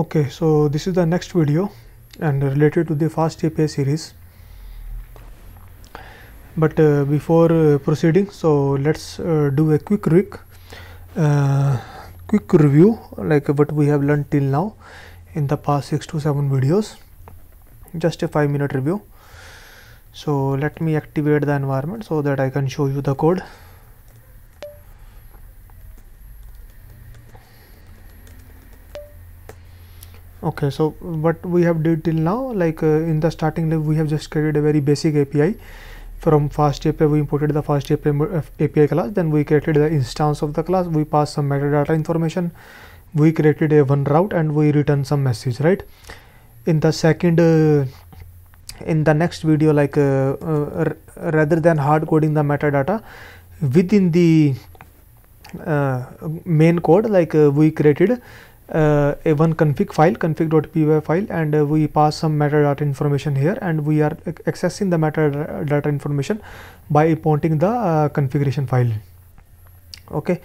okay so this is the next video and related to the fast API series but uh, before uh, proceeding so let's uh, do a quick uh, quick review like what we have learned till now in the past 6 to 7 videos just a 5 minute review so let me activate the environment so that I can show you the code okay so what we have did till now like uh, in the starting level we have just created a very basic api from fast api we imported the fast api, uh, API class then we created the instance of the class we passed some metadata information we created a one route and we return some message right in the second uh, in the next video like uh, uh rather than hard coding the metadata within the uh, main code like we created uh, a one config file config.py file and uh, we pass some metadata information here and we are accessing the metadata information by pointing the uh, configuration file okay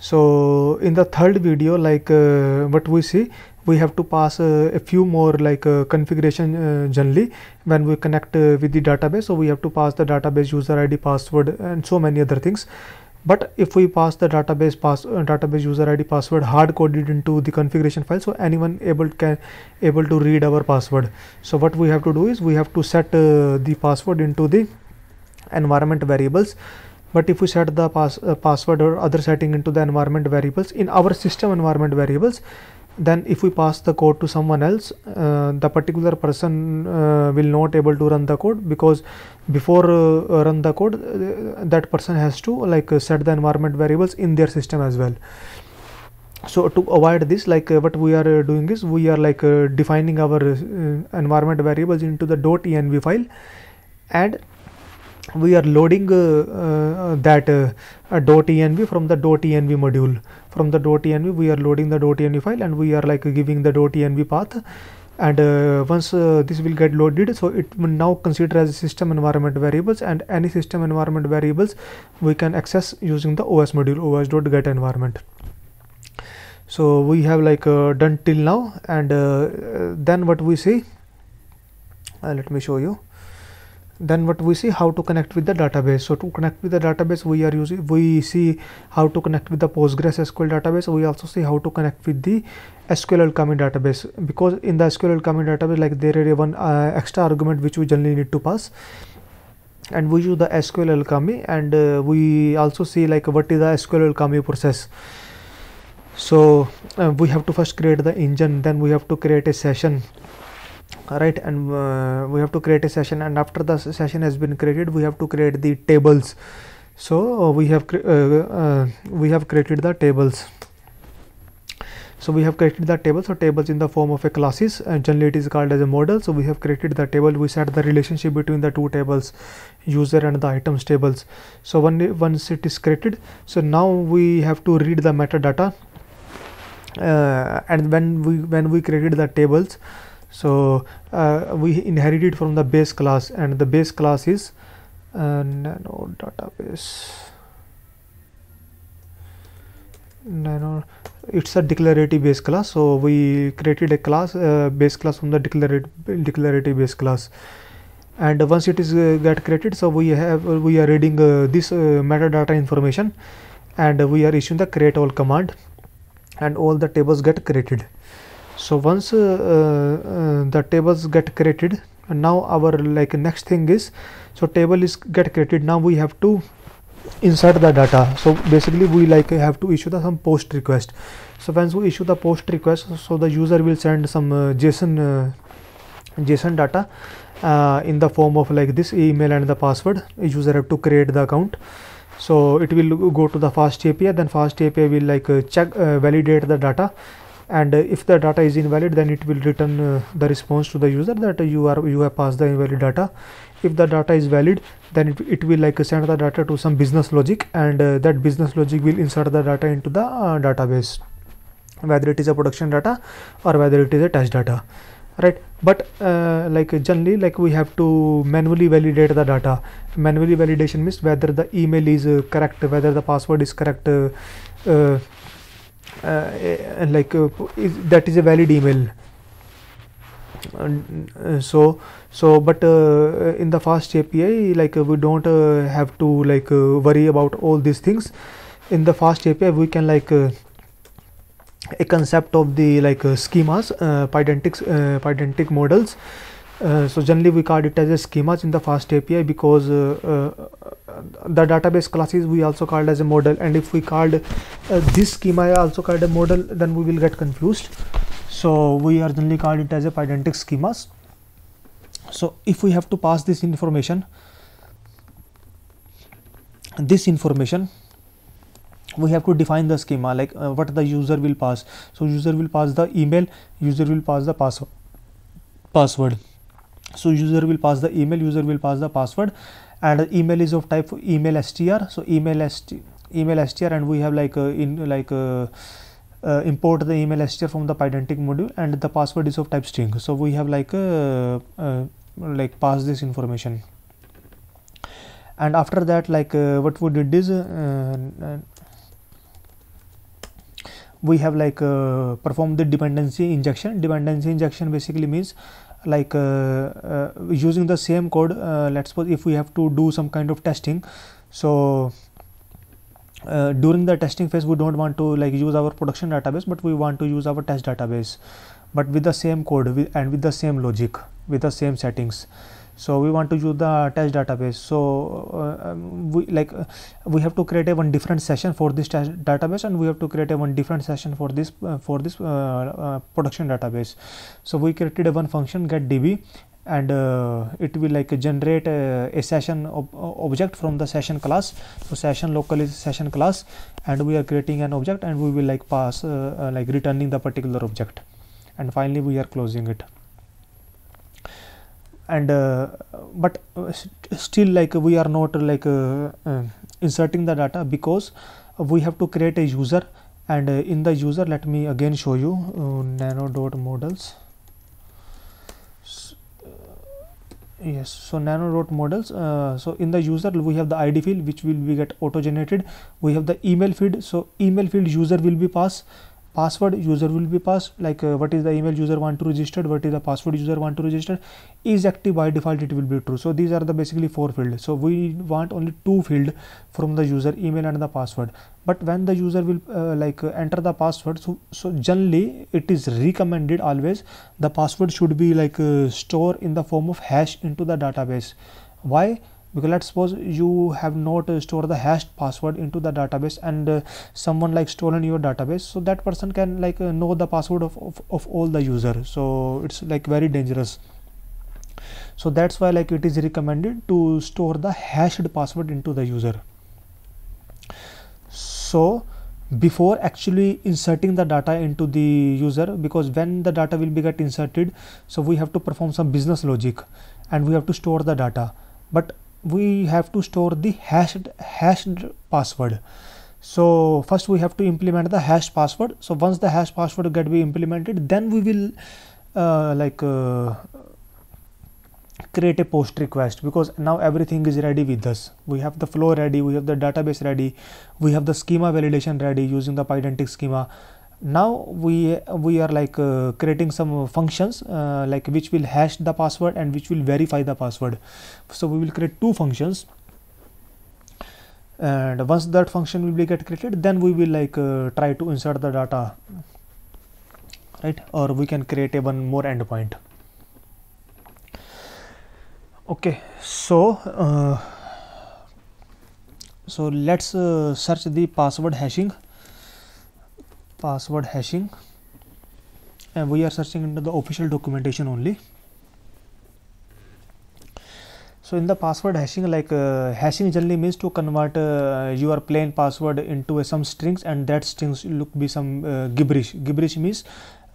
so in the third video like uh, what we see we have to pass uh, a few more like uh, configuration generally when we connect with the database so we have to pass the database user id password and so many other things but if we pass the database pass uh, database user id password hard coded into the configuration file so anyone able can able to read our password so what we have to do is we have to set uh, the password into the environment variables but if we set the pass, uh, password or other setting into the environment variables in our system environment variables then if we pass the code to someone else uh, the particular person uh, will not able to run the code because before uh, run the code uh, that person has to like uh, set the environment variables in their system as well so to avoid this like uh, what we are doing is we are like defining our environment variables into the .env file and we are loading that .env from the .env module from the .env we are loading the .env file and we are like giving the .env path and uh, once uh, this will get loaded so it will now consider as system environment variables and any system environment variables we can access using the os module os.get environment so we have like uh, done till now and uh, uh, then what we see uh, let me show you then what we see how to connect with the database so to connect with the database we are using we see how to connect with the postgres sql database we also see how to connect with the sql coming database because in the sql coming database like there is one uh, extra argument which we generally need to pass and we use the sql alchemy and uh, we also see like what is the sql alchemy process so uh, we have to first create the engine then we have to create a session right and uh, we have to create a session and after the session has been created we have to create the tables so uh, we have uh, uh, we have created the tables so we have created the table so tables in the form of a classes and generally it is called as a model so we have created the table we set the relationship between the two tables user and the items tables so when once it is created so now we have to read the metadata uh, and when we when we created the tables so uh, we inherited from the base class and the base class is uh, nano database nano it's a declarative base class so we created a class uh, base class from the declarative declarative base class and once it is uh, get created so we have uh, we are reading uh, this uh, metadata information and we are issuing the create all command and all the tables get created so once uh, uh, the tables get created and now our like next thing is so table is get created now we have to insert the data so basically we like have to issue the some post request so once we issue the post request so the user will send some uh, json uh, json data uh, in the form of like this email and the password user have to create the account so it will go to the fast api then fast api will like uh, check validate the data and uh, if the data is invalid then it will return uh, the response to the user that you are you have passed the invalid data if the data is valid then it, it will like send the data to some business logic and uh, that business logic will insert the data into the database whether it is a production data or whether it is a test data right but uh, like generally like we have to manually validate the data manually validation means whether the email is uh, correct whether the password is correct uh, uh, like uh, is, that is a valid email and, uh, so so but in the fast api like we don't have to like worry about all these things in the fast api we can like a concept of the like schemas uh, pydantic uh, pydantic models uh, so generally we call it as a schemas in the fast api because uh, uh, the database classes we also called as a model and if we called uh, this schema also called a model then we will get confused so we are generally called it as a pydantic schemas so if we have to pass this information this information we have to define the schema like uh, what the user will pass so user will pass the email user will pass the password. password so user will pass the email user will pass the password and email is of type email str so email st email str and we have like uh, in like uh, uh, import the email str from the pydantic module and the password is of type string so we have like uh, uh, like pass this information and after that like uh, what we did is we have like perform the dependency injection dependency injection basically means like uh, uh, using the same code uh, let's suppose if we have to do some kind of testing so uh, during the testing phase we don't want to like use our production database but we want to use our test database but with the same code and with the same logic with the same settings so we want to use the test database so uh, um, we like uh, we have to create a one different session for this test database and we have to create a one different session for this uh, for this uh, uh, production database so we created a one function get db and uh, it will like generate a, a session ob object from the session class so session local is session class and we are creating an object and we will like pass like returning the particular object and finally we are closing it and uh, but uh, still like we are not like uh, inserting the data because we have to create a user and in the user let me again show you nano dot models yes so nano dot models uh, so in the user we have the id field which will be get auto generated we have the email field so email field user will be passed password user will be passed like uh, what is the email user want to register what is the password user want to register is active by default it will be true so these are the basically four field so we want only two field from the user email and the password but when the user will uh, like uh, enter the password so, so generally it is recommended always the password should be like uh, store in the form of hash into the database why because let's suppose you have not uh, stored the hashed password into the database and uh, someone like stolen your database so that person can like uh, know the password of, of, of all the user so it's like very dangerous so that's why like it is recommended to store the hashed password into the user so before actually inserting the data into the user because when the data will be get inserted so we have to perform some business logic and we have to store the data but we have to store the hashed hashed password so first we have to implement the hash password so once the hash password get be implemented then we will uh, like uh, create a post request because now everything is ready with us we have the flow ready we have the database ready we have the schema validation ready using the pydantic schema now we we are like uh, creating some functions uh, like which will hash the password and which will verify the password so we will create two functions and once that function will be get created then we will like uh, try to insert the data right or we can create a one more endpoint okay so uh, so let's uh, search the password hashing password hashing and we are searching into the official documentation only so in the password hashing like uh, hashing generally means to convert uh, your plain password into uh, some strings and that strings look be some uh, gibberish gibberish means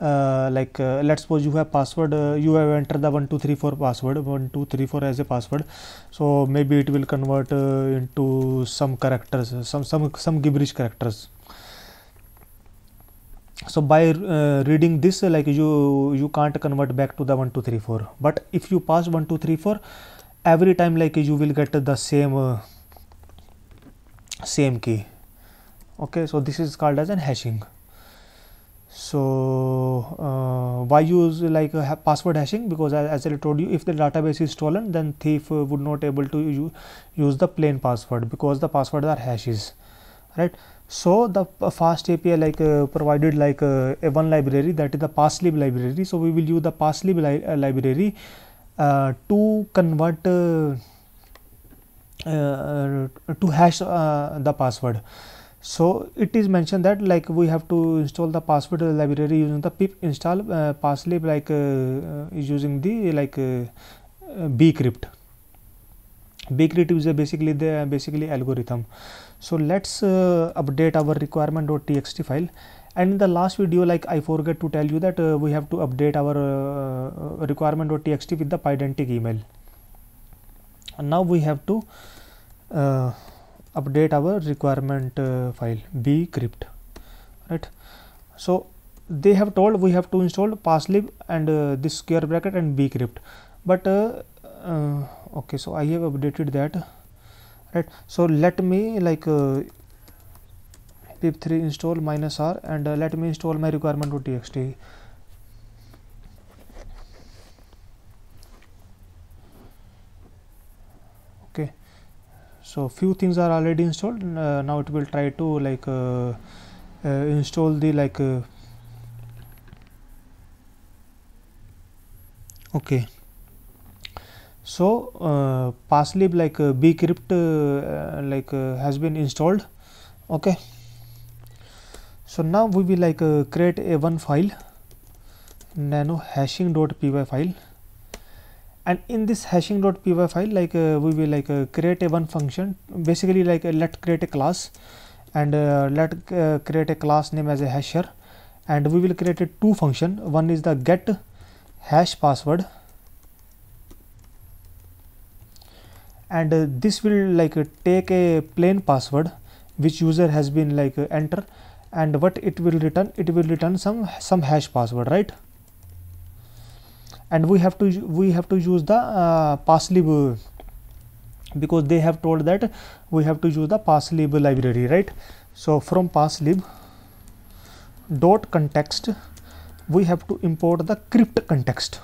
uh, like uh, let's suppose you have password you have entered the 1234 password 1234 as a password so maybe it will convert into some characters some some some gibberish characters so by uh, reading this uh, like you you can't convert back to the 1 2 3 4 but if you pass 1 2 3 4 every time like you will get the same uh, same key okay so this is called as an hashing so uh, why use like uh, password hashing because as, i told you if the database is stolen then thief uh, would not able to use the plain password because the passwords are hashes right so the fast api like uh, provided like uh, a one library that is the passlib library so we will use the passlib li uh, library uh, to convert uh, uh, to hash the password so it is mentioned that like we have to install the password library using the pip install passlib like using the like bcrypt bakery tips are basically they are basically algorithm so let's uh, update our requirement.txt file and in the last video like i forgot to tell you that uh, we have to update our uh, uh requirement.txt with the pydantic email and now we have to uh, update our requirement uh, file bcrypt right so they have told we have to install passlib and uh, this square bracket and bcrypt but okay so I have updated that right so let me like uh, pip3 install minus r and uh, let me install my requirement.txt okay so few things are already installed uh, now it will try to like uh, uh install the like uh, okay so uh, parslib like uh, bcrypt uh, like uh, has been installed okay so now we will like uh, create a one file nano hashing.py file and in this hashing.py file like uh, we will like uh, create a one function basically like let create a class and let create a class name as a hasher and we will create a two function one is the get hash password and uh, this will like uh, take a plain password which user has been like uh, enter and what it will return it will return some some hash password right and we have to we have to use the uh, because they have told that we have to use the passlib library right so from passlib. dot context we have to import the crypt context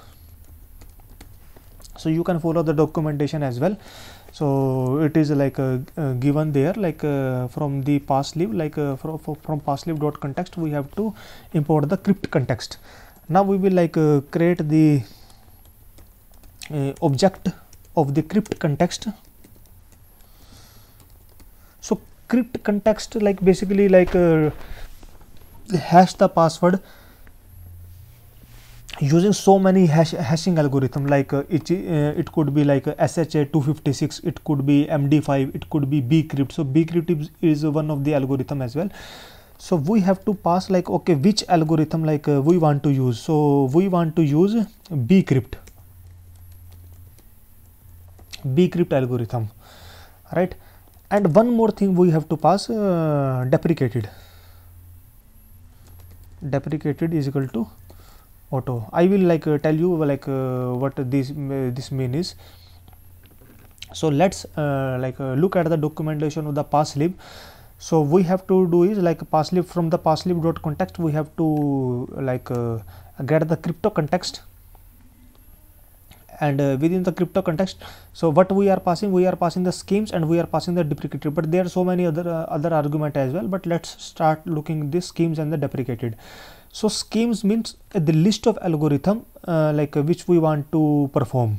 so you can follow the documentation as well so it is like uh, uh, given there like uh, from the past like uh, from, from past dot context we have to import the crypt context now we will like uh, create the uh, object of the crypt context so crypt context like basically like hash the password using so many hash, hashing algorithm like uh, it, uh, it could be like uh, SHA-256, it could be MD5, it could be bcrypt. So bcrypt is, one of the algorithm as well. So we have to pass like okay which algorithm like uh, we want to use. So we want to use bcrypt, bcrypt algorithm, right? And one more thing we have to pass uh, deprecated. Deprecated is equal to auto. I will like uh, tell you like uh, what this this mean is. So let's uh, like uh, look at the documentation of the passlib. So we have to do is like passlib from the passlib dot context we have to like uh, get the crypto context and uh, within the crypto context so what we are passing we are passing the schemes and we are passing the deprecated but there are so many other uh, other argument as well but let's start looking the schemes and the deprecated so schemes means uh, the list of algorithm uh, like uh, which we want to perform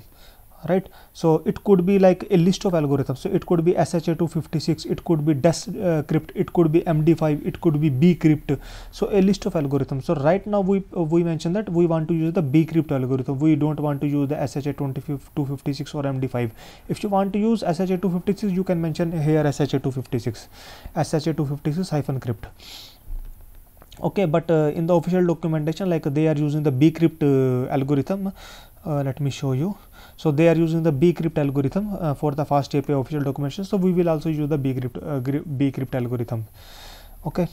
right so it could be like a list of algorithms so it could be sha256 it could be descrypt uh, it could be md5 it could be bcrypt so a list of algorithms so right now we uh, we mentioned that we want to use the bcrypt algorithm we don't want to use the sha256 or md5 if you want to use sha256 you can mention here sha256 sha256 hyphen crypt okay but uh, in the official documentation like they are using the bcrypt uh, algorithm uh, let me show you so they are using the bcrypt algorithm uh, for the fast api official documentation so we will also use the bcrypt uh, bcrypt algorithm okay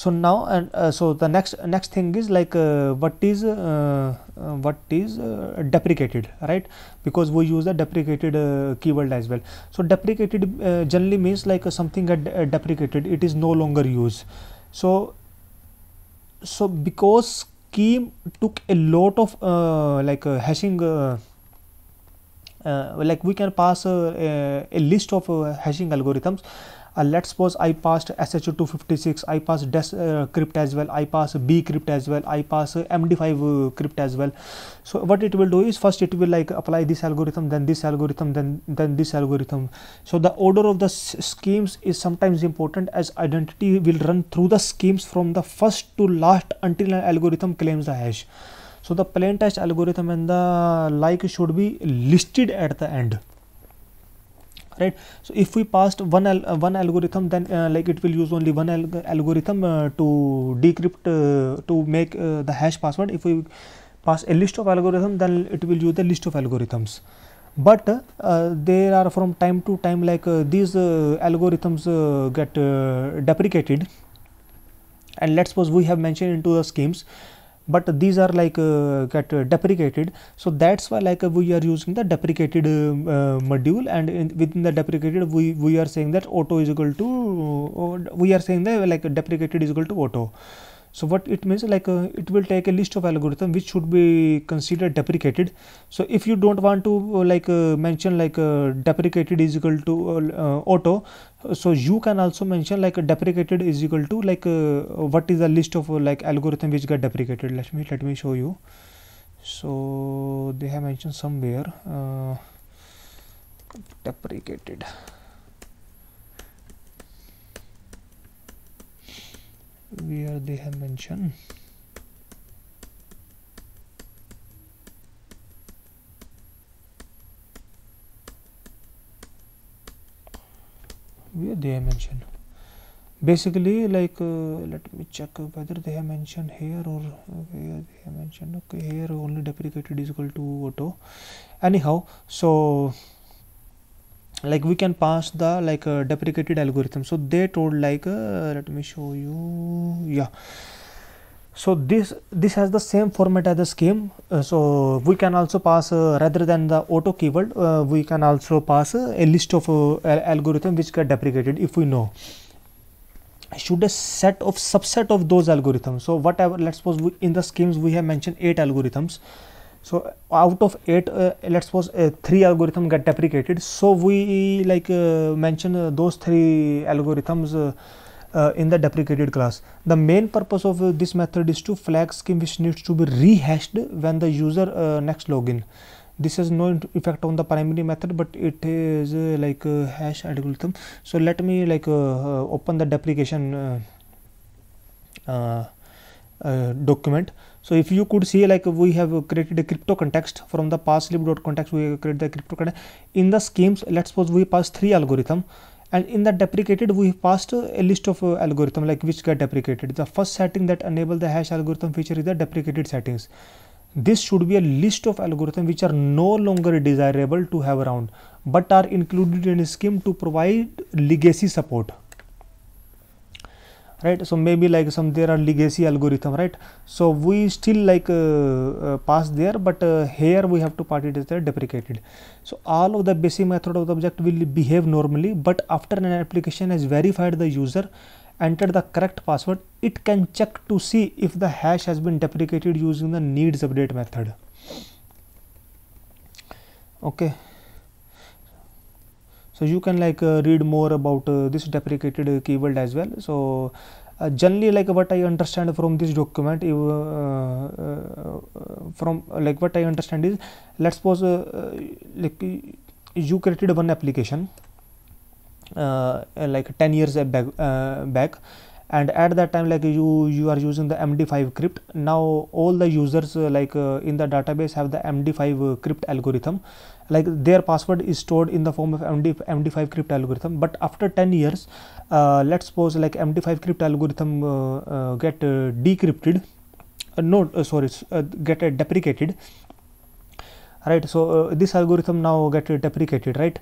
so now and uh, so the next next thing is like uh, what is uh, uh what is uh, deprecated right because we use the deprecated uh, keyword as well so deprecated generally means like something got deprecated it is no longer used so so because scheme took a lot of like hashing like we can pass a list of hashing algorithms uh, let's suppose I passed SH256, I passed DES uh, crypt as well, I pass B crypt as well, I pass MD5 uh, crypt as well. So what it will do is first it will like apply this algorithm, then this algorithm, then then this algorithm. So the order of the schemes is sometimes important as identity will run through the schemes from the first to last until an algorithm claims the hash. So the plain algorithm and the like should be listed at the end right so if we passed one al uh, one algorithm then uh, like it will use only one al algorithm uh, to decrypt to make the hash password if we pass a list of algorithm then it will use the list of algorithms but uh, there are from time to time like uh, these uh, algorithms get deprecated and let's suppose we have mentioned into the schemes but these are like uh, get uh, deprecated so that's why like uh, we are using the deprecated um, uh, module and in, within the deprecated we we are saying that auto is equal to we are saying that like deprecated is equal to auto so what it means like uh, it will take a list of algorithm which should be considered deprecated so if you don't want to uh, like uh, mention like uh, deprecated is equal to uh, uh, auto so you can also mention like deprecated is equal to like what is the list of like algorithm which got deprecated let me let me show you so they have mentioned somewhere deprecated where they have mentioned where they have mentioned basically like uh, let me check whether they have mentioned here or where they have mentioned okay here only deprecated is equal to auto anyhow so like we can pass the like uh, deprecated algorithm so they told like uh, let me show you yeah so this this has the same format as the scheme uh, so we can also pass uh, rather than the auto keyword uh, we can also pass uh, a list of uh, algorithm which get deprecated if we know should a set of subset of those algorithms so whatever let's suppose we, in the schemes we have mentioned eight algorithms so out of eight uh, let's suppose uh, three algorithm get deprecated so we like uh, mention uh, those three algorithms uh, uh, in the deprecated class the main purpose of this method is to flag scheme which needs to be rehashed when the user next login this has no effect on the primary method but it is like hash algorithm so let me like open the deprecation document so if you could see like we have created a crypto context from the past we create the crypto context. In the schemes let's suppose we pass three algorithm and in the deprecated we passed a list of uh, algorithm like which get deprecated. The first setting that enable the hash algorithm feature is the deprecated settings. This should be a list of algorithm which are no longer desirable to have around but are included in a scheme to provide legacy support right so maybe like some there are legacy algorithm right so we still like uh, uh pass there but uh, here we have to part it is there deprecated so all of the basic method of the object will behave normally but after an application has verified the user entered the correct password it can check to see if the hash has been deprecated using the needs update method okay so you can like uh, read more about uh, this deprecated keyword as well. So uh, generally like what i understand from this document uh, uh, from uh, like what i understand is let's suppose like you created one application like 10 years back, back and at that time like you you are using the md5 crypt now all the users like in the database have the md5 crypt algorithm like their password is stored in the form of MD, MD5 crypt algorithm. But after 10 years, uh, let's suppose like MD5 crypt algorithm uh, uh, get uh, decrypted, no, sorry, get deprecated, right? So this algorithm now get deprecated, right?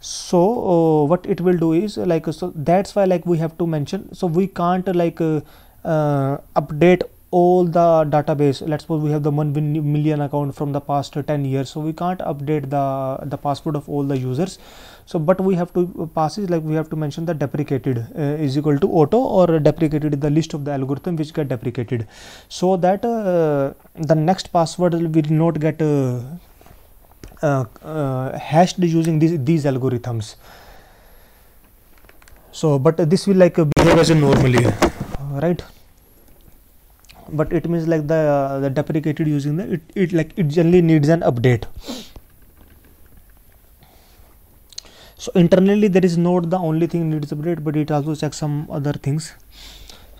so uh, what it will do is like so that's why like we have to mention so we can't like uh, uh, update all the database let's suppose we have the 1 million account from the past 10 years so we can't update the the password of all the users so but we have to uh, pass is like we have to mention the deprecated uh, is equal to auto or deprecated the list of the algorithm which get deprecated so that uh, the next password will not get uh, uh, uh, hashed using these these algorithms so but this will like behave as a normally right but it means like the, uh, the deprecated using the it, it like it generally needs an update so internally there is not the only thing needs update but it also checks some other things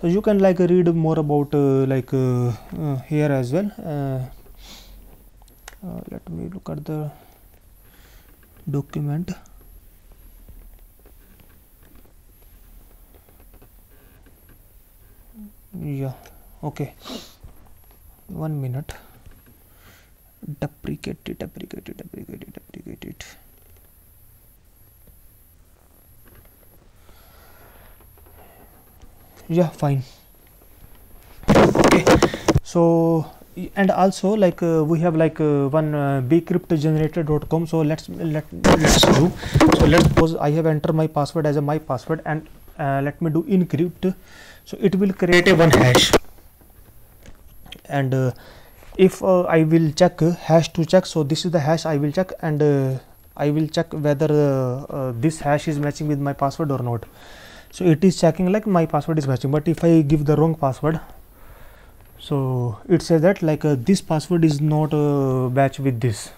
so you can like read more about uh, like uh, uh here as well uh, uh, let me look at the document yeah okay one minute deprecate it deprecate it deprecate it deprecate it yeah fine okay so and also like uh, we have like uh, one uh, bcryptgenerator.com so let's let, let's do so let's suppose i have entered my password as a my password and uh, let me do encrypt so it will create a one hash and uh, if uh, I will check uh, hash to check so this is the hash I will check and uh, I will check whether uh, this hash is matching with my password or not so it is checking like my password is matching but if I give the wrong password so it says that like this password is not match with this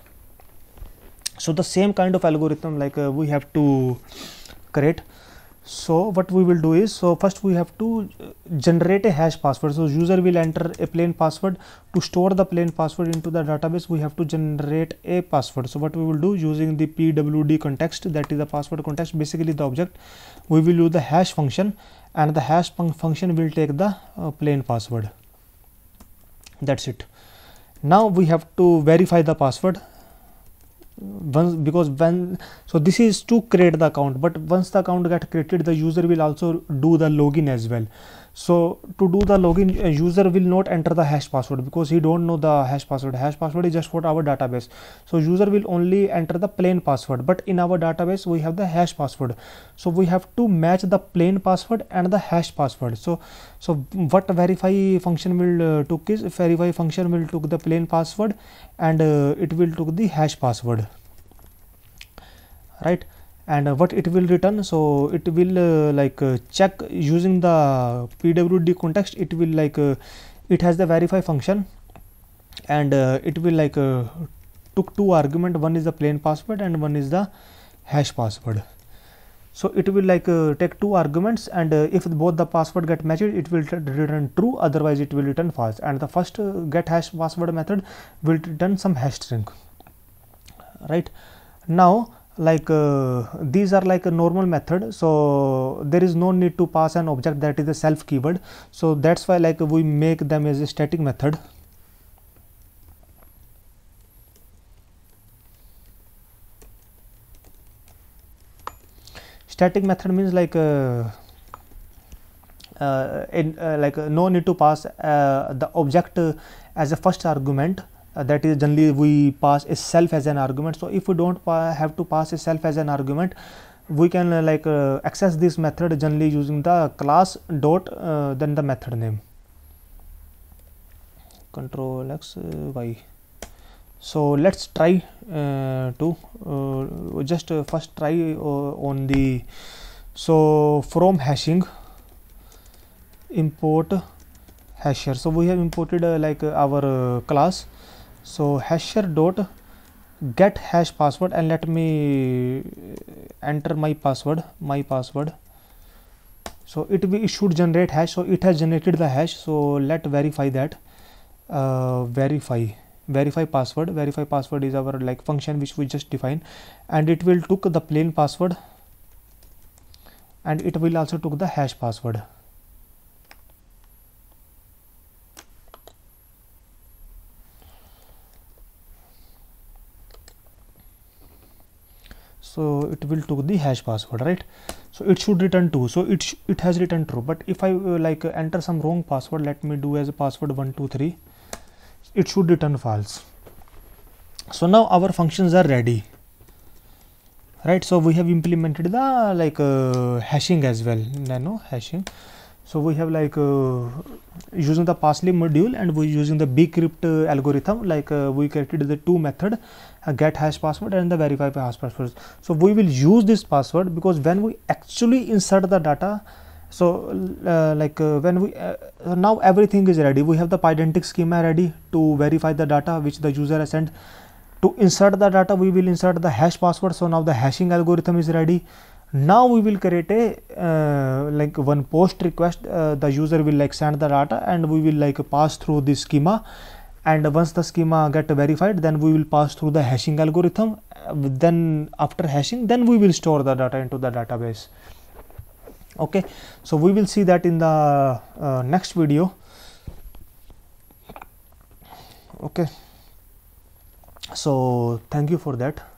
so the same kind of algorithm like we have to create so what we will do is so first we have to uh, generate a hash password so user will enter a plain password to store the plain password into the database we have to generate a password so what we will do using the pwd context that is the password context basically the object we will use the hash function and the hash function will take the uh, plain password that's it now we have to verify the password once because when so this is to create the account but once the account get created the user will also do the login as well so to do the login user will not enter the hash password because he don't know the hash password hash password is just for our database so user will only enter the plain password but in our database we have the hash password so we have to match the plain password and the hash password so so what verify function will uh, took is verify function will took the plain password and uh, it will took the hash password right and uh, what it will return so it will uh, like uh, check using the pwd context it will like it has the verify function and it will like took two argument one is the plain password and one is the hash password so it will like uh, take two arguments and uh, if both the password get matched it will return true otherwise it will return false and the first uh, get hash password method will return some hash string right now like uh, these are like a normal method so there is no need to pass an object that is a self keyword so that's why like we make them as a static method static method means like uh, uh, in, uh, like no need to pass uh, the object as a first argument uh, that is generally we pass a self as an argument so if we don't have to pass a self as an argument we can uh, like uh, access this method generally using the class dot uh, then the method name control x uh, y so let's try uh, to just first try on the so from hashing import hasher so we have imported like our class so hasher dot get hash password and let me uh, enter my password my password so it it should generate hash so it has generated the hash so let verify that uh, verify verify password verify password is our like function which we just define and it will took the plain password and it will also took the hash password so it will took the hash password right so it should return true so it it has returned true but if i uh, like uh, enter some wrong password let me do as a password 123 it should return false so now our functions are ready right so we have implemented the like uh, hashing as well you know hashing so we have like uh, using the parsley module and we using the bcrypt uh, algorithm like uh, we created the two method uh, get hash password and the verify hash password. So we will use this password because when we actually insert the data so uh, like uh, when we uh, now everything is ready we have the pydantic schema ready to verify the data which the user has sent to insert the data we will insert the hash password so now the hashing algorithm is ready now we will create a uh, like one post request uh, the user will like send the data and we will like pass through the schema and once the schema get verified then we will pass through the hashing algorithm uh, then after hashing then we will store the data into the database okay so we will see that in the uh, next video okay so thank you for that